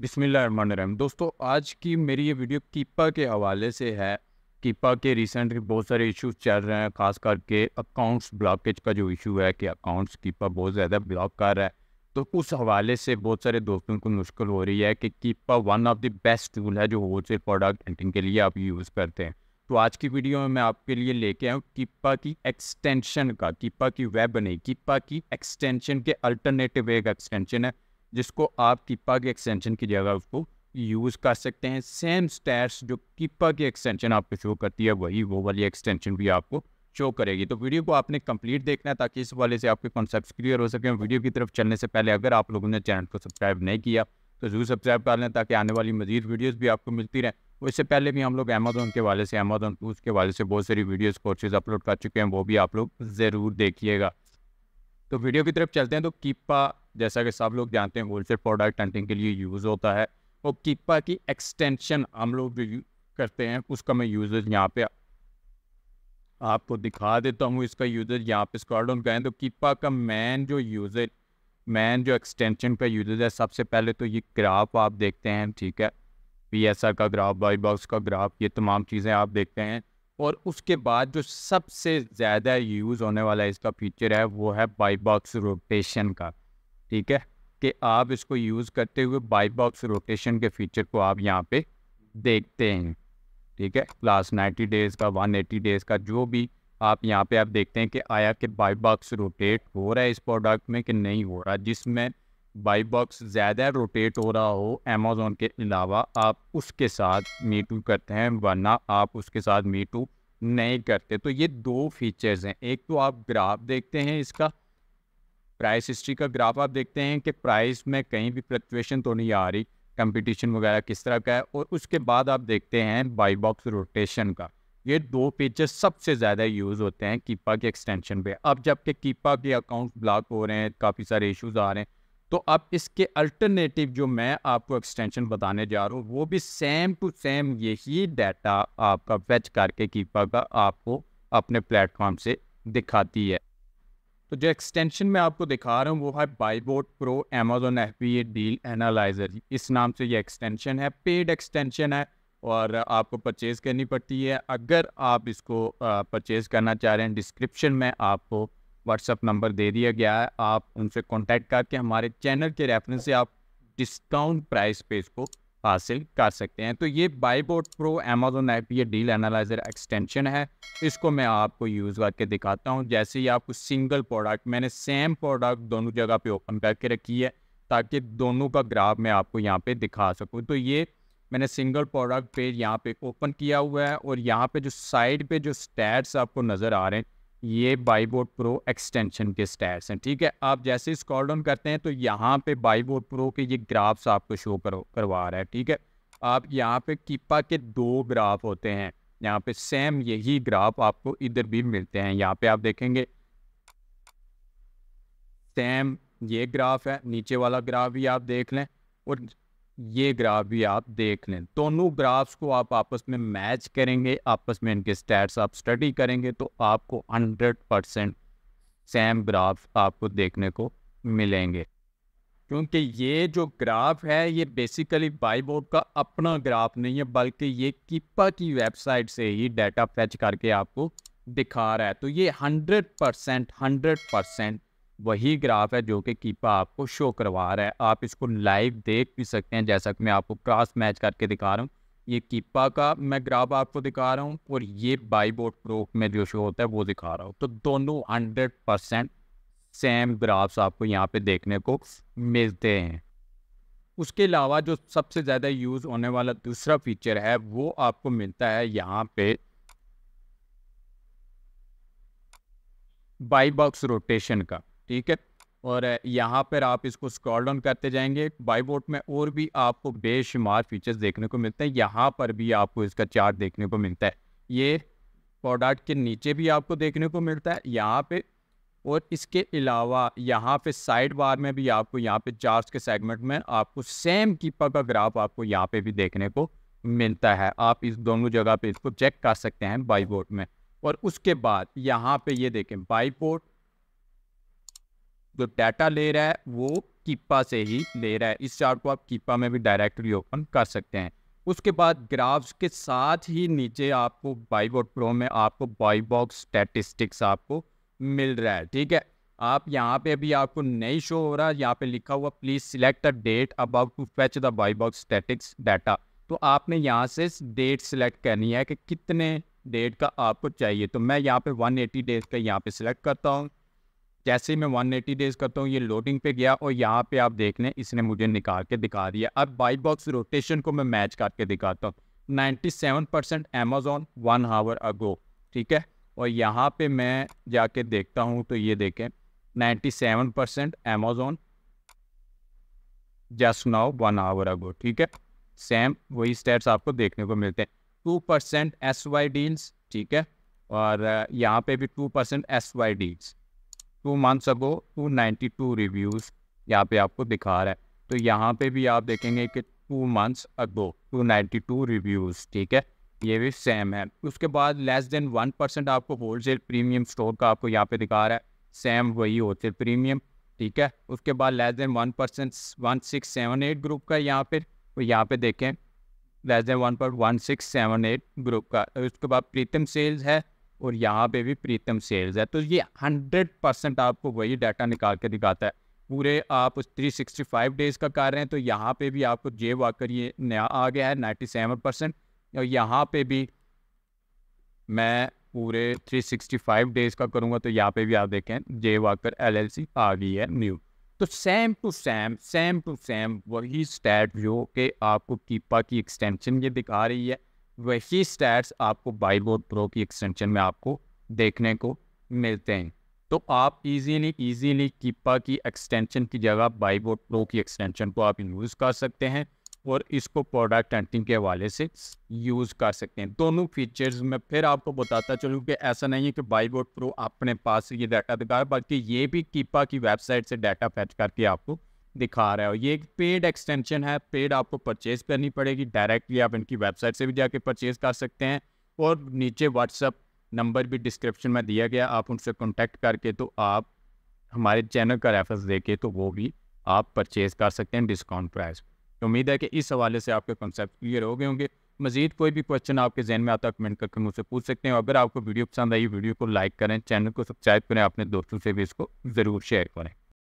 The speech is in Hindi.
बिसमीम दोस्तों आज की मेरी ये वीडियो कीपा के हवाले से है कीपा के रिसेंट बहुत सारे इश्यूज चल रहे हैं ख़ास करके अकाउंट्स ब्लॉकेज का जो इशू है कि अकाउंट्स कीपा बहुत ज़्यादा ब्लॉक कर रहा है तो उस हवाले से बहुत सारे दोस्तों को मुश्किल हो रही है कि Keepa one of the best tool है जो होल सेल प्रोडक्ट एंटिंग के लिए आप यूज़ करते हैं तो आज की वीडियो में मैं आपके लिए लेके आया हूँ कीपा की एक्सटेंशन का कीपा की वेब नहीं कीपा की एक्सटेंशन के अल्टरनेटिव एक एक्सटेंशन है जिसको आप कीपा के एक्सटेंशन की जगह उसको यूज़ कर सकते हैं सेम स्टैट्स जो कीपा की एक्सटेंशन आपको शो करती है वही वो वाली एक्सटेंशन भी आपको शो करेगी तो वीडियो को आपने कंप्लीट देखना है ताकि इस वाले से आपके कॉन्सेप्ट क्लियर हो सकें वीडियो की तरफ चलने से पहले अगर आप लोगों ने चैनल को सब्सक्राइब नहीं किया तो जरूर सब्सक्राइब कर लें ताकि आने वाली मजीद वीडियोज़ भी आपको मिलती रहें उससे पहले भी हम लोग अमेजोन के वाले से अमेजोन टूज के वाले से बहुत सारी वीडियोस कोर्सेज अपलोड कर चुके हैं वो भी आप लोग ज़रूर देखिएगा तो वीडियो की तरफ चलते हैं तो कीपा जैसा कि सब लोग जानते हैं होलसेल प्रोडक्ट हंटिंग के लिए यूज़ होता है और कीपा की एक्सटेंशन हम लोग जो करते हैं उसका मैं यूजेज यहाँ पे आपको दिखा देता हूँ इसका यूजेज यहाँ पे स्कॉल डाउन करें तो कीपा का मैन जो यूजेज मैन जो एक्सटेंशन का यूजेज है सबसे पहले तो ये ग्राफ आप देखते हैं ठीक है पी एस आर का ग्राफ बाई बॉक्स का ग्राफ ये तमाम चीज़ें आप देखते हैं और उसके बाद जो सबसे ज़्यादा यूज़ होने वाला इसका फीचर है वो है बाई बॉक्स रोटेशन का ठीक है कि आप इसको यूज़ करते हुए बाई बॉक्स रोटेशन के फीचर को आप यहाँ पे देखते हैं ठीक है लास्ट नाइन्टी डेज़ का वन एटी डेज़ का जो भी आप यहाँ पे आप देखते हैं कि आया कि बाई बॉक्स रोटेट हो रहा है इस प्रोडक्ट में कि नहीं हो रहा जिसमें बाई बॉक्स ज़्यादा रोटेट हो रहा हो अमेजोन के अलावा आप उसके साथ मीटू करते हैं वरना आप उसके साथ मीटू नहीं करते तो ये दो फीचर्स हैं एक तो आप ग्राफ देखते हैं इसका प्राइस हिस्ट्री का ग्राफ आप देखते हैं कि प्राइस में कहीं भी फ्लक्चुएशन तो नहीं आ रही कंपटीशन वगैरह किस तरह का है और उसके बाद आप देखते हैं बाई बॉक्स रोटेशन का ये दो पेजेस सबसे ज़्यादा यूज़ होते हैं कीपा के एक्सटेंशन पे अब जबकि कीपा के अकाउंट ब्लॉक हो रहे हैं काफ़ी सारे इश्यूज आ रहे हैं तो अब इसके अल्टरनेटिव जो मैं आपको एक्सटेंशन बताने जा रहा हूँ वो भी सेम टू सेम यही डाटा आपका फैच करके कीपा का आपको अपने प्लेटफॉर्म से दिखाती है तो जो एक्सटेंशन मैं आपको दिखा रहा हूँ वो है BuyBot Pro Amazon F B A deal analyser इस नाम से ये एक्सटेंशन है पेड एक्सटेंशन है और आपको परचेज़ करनी पड़ती है अगर आप इसको परचेज़ करना चाह रहे हैं डिस्क्रिप्शन में आपको व्हाट्सअप नंबर दे दिया गया है आप उनसे कॉन्टैक्ट करके हमारे चैनल के रेफरेंस से आप डिस्काउंट प्राइस पे इसको हासिल कर सकते हैं तो ये बाईबोट प्रो अमेजोन ऐप ये डील एनालाइजर एक्सटेंशन है इसको मैं आपको यूज़ करके दिखाता हूँ जैसे ही आपको सिंगल प्रोडक्ट मैंने सेम प्रोडक्ट दोनों जगह पे ओपन करके रखी है ताकि दोनों का ग्राफ मैं आपको यहाँ पे दिखा सकूँ तो ये मैंने सिंगल प्रोडक्ट पेज यहाँ पे ओपन किया हुआ है और यहाँ पे जो साइड पे जो स्टैट्स आपको नज़र आ रहे हैं ये बाईबोट प्रो एक्सटेंशन के स्टैट्स हैं ठीक है आप जैसे स्कॉल डाउन करते हैं तो यहाँ पे बाईबोट प्रो के ये ग्राफ्स आपको शो करो करवा रहा है ठीक है आप यहाँ पे कीपा के दो ग्राफ होते हैं यहाँ पे सेम यही ग्राफ आपको इधर भी मिलते हैं यहाँ पे आप देखेंगे सेम ये ग्राफ है नीचे वाला ग्राफ भी आप देख लें और ये ग्राफ भी आप देख लें दोनों ग्राफ्स को आप आपस में मैच करेंगे आपस में इनके स्टैट्स आप स्टडी करेंगे तो आपको 100 परसेंट सेम ग्राफ आपको देखने को मिलेंगे क्योंकि ये जो ग्राफ है ये बेसिकली बाईबोर्ड का अपना ग्राफ नहीं है बल्कि ये कीपा की वेबसाइट से ही डाटा फैच करके आपको दिखा रहा है तो ये हंड्रेड परसेंट हंड्रेड परसेंट वही ग्राफ है जो कि कीपा आपको शो करवा रहा है आप इसको लाइव देख भी सकते हैं जैसा कि मैं आपको क्रॉस मैच करके दिखा रहा हूँ ये कीपा का मैं ग्राफ आपको दिखा रहा हूँ और ये बोट प्रोक में जो शो होता है वो दिखा रहा हूँ तो दोनों हंड्रेड परसेंट सेम ग्राफ्स आपको यहाँ पे देखने को मिलते हैं उसके अलावा जो सबसे ज़्यादा यूज़ होने वाला दूसरा फीचर है वो आपको मिलता है यहाँ पे बाई बॉक्स रोटेशन का ठीक है और यहाँ पर आप इसको स्क्रॉल डाउन करते जाएंगे बोट में और भी आपको बेशुमार फीचर्स देखने को मिलते हैं यहाँ पर भी आपको इसका चार्ट देखने को मिलता है ये प्रोडक्ट के नीचे भी आपको देखने को मिलता है यहाँ पे और इसके अलावा यहाँ पे साइड बार में भी आपको यहाँ पे चार्ट के सेगमेंट में आपको सेम कीपर का ग्राफ आपको यहाँ पे भी देखने को मिलता है आप इस दोनों जगह पे इसको चेक कर सकते हैं बाईबोट में और उसके बाद यहाँ पे ये देखें बाईबोट जो डाटा ले रहा है वो कीपा से ही ले रहा है इस चार्ट को आप कीपा में भी डायरेक्टली ओपन कर सकते हैं उसके बाद ग्राफ्स के साथ ही नीचे आपको बाईबॉट प्रो में आपको बॉक्स स्टैटिस्टिक्स आपको मिल रहा है ठीक है आप यहाँ पे अभी आपको नहीं शो हो रहा यहाँ पे लिखा हुआ please select the date about to fetch the box statics data तो आपने यहाँ से डेट सिलेक्ट करनी है कि कितने डेट का आपको चाहिए तो मैं यहाँ पे 180 डेज का यहाँ पे सिलेक्ट करता हूँ जैसे मैं 180 डेज करता हूँ ये लोडिंग पे गया और यहाँ पे आप देख लें इसने मुझे निकाल के दिखा दिया अब बाइक बॉक्स रोटेशन को मैं मैच करके दिखाता हूँ 97 seven percent Amazon one hour ago ठीक है और यहाँ पे मैं जाके देखता हूँ तो ये देखें 97 seven percent Amazon just now one hour ago ठीक है सेम वही स्टेट्स आपको देखने को मिलते हैं two percent S Y deals ठीक है और यहाँ पे भी two percent S Y deals two months ago two ninety two reviews यहाँ पे आपको दिखा रहा है तो यहाँ पे भी आप देखेंगे कि two months ago two ninety two reviews ठीक है ये भी सेम है उसके बाद लेस देन वन परसेंट आपको होलसेल प्रीमियम स्टोर का आपको यहाँ पे दिखा रहा है सेम वही होलसेल प्रीमियम ठीक है उसके बाद less than one percent one six seven eight group का यहाँ पे तो यहाँ पे देखें लेस देन वन पर one six seven eight group का उसके बाद प्रीतम सेल्स है और यहाँ पे भी प्रीतम सेल्स है तो ये हंड्रेड परसेंट आपको वही डाटा निकाल के दिखाता है पूरे आप उस थ्री सिक्सटी फाइव डेज़ का कर रहे हैं तो यहाँ पे भी आपको जे वाकर ये नया आ गया है नाइन्टी सेवन परसेंट और यहाँ पे भी मैं पूरे थ्री सिक्सटी फाइव डेज़ का करूँगा तो यहाँ पे भी आप देखें जे वाकर सी आ गई है न्यू तो same to same same to same वही स्टैट जो कि आपको कीपा की एक्सटेंशन ये दिखा रही है वही स्टैट्स आपको बाई बोर्ड प्रो की एक्सटेंशन में आपको देखने को मिलते हैं तो आप इजीली इजीली कीपा की एक्सटेंशन की जगह बाई बोर्ड प्रो की एक्सटेंशन को आप यूज़ कर सकते हैं और इसको प्रोडक्ट एंटिंग के हवाले से यूज़ कर सकते हैं दोनों फीचर्स में फिर आपको बताता चलूँ कि ऐसा नहीं है कि बाई बोर्ड प्रो अपने पास ये डाटा दिखाए बल्कि ये भी कीपा की वेबसाइट से डाटा फैच करके आपको दिखा रहा है और ये एक पेड एक्सटेंशन है पेड आपको परचेज करनी पड़ेगी डायरेक्टली आप इनकी वेबसाइट से भी जाके परचेज कर सकते हैं और नीचे व्हाट्सअप नंबर भी डिस्क्रिप्शन में दिया गया आप उनसे कॉन्टैक्ट करके तो आप हमारे चैनल का रेफरेंस देके तो वो भी आप परचेज़ कर सकते हैं डिस्काउंट प्राइस तो उम्मीद है कि इस हवाले से आपके कॉन्सेप्ट क्लियर हो गए होंगे मजीद कोई भी क्वेश्चन आपके जहन में आता है कमेंट करके मुझसे पूछ सकते हैं अगर आपको वीडियो पसंद आई वीडियो को लाइक करें चैनल को सब्सक्राइब करें अपने दोस्तों से भी इसको ज़रूर शेयर करें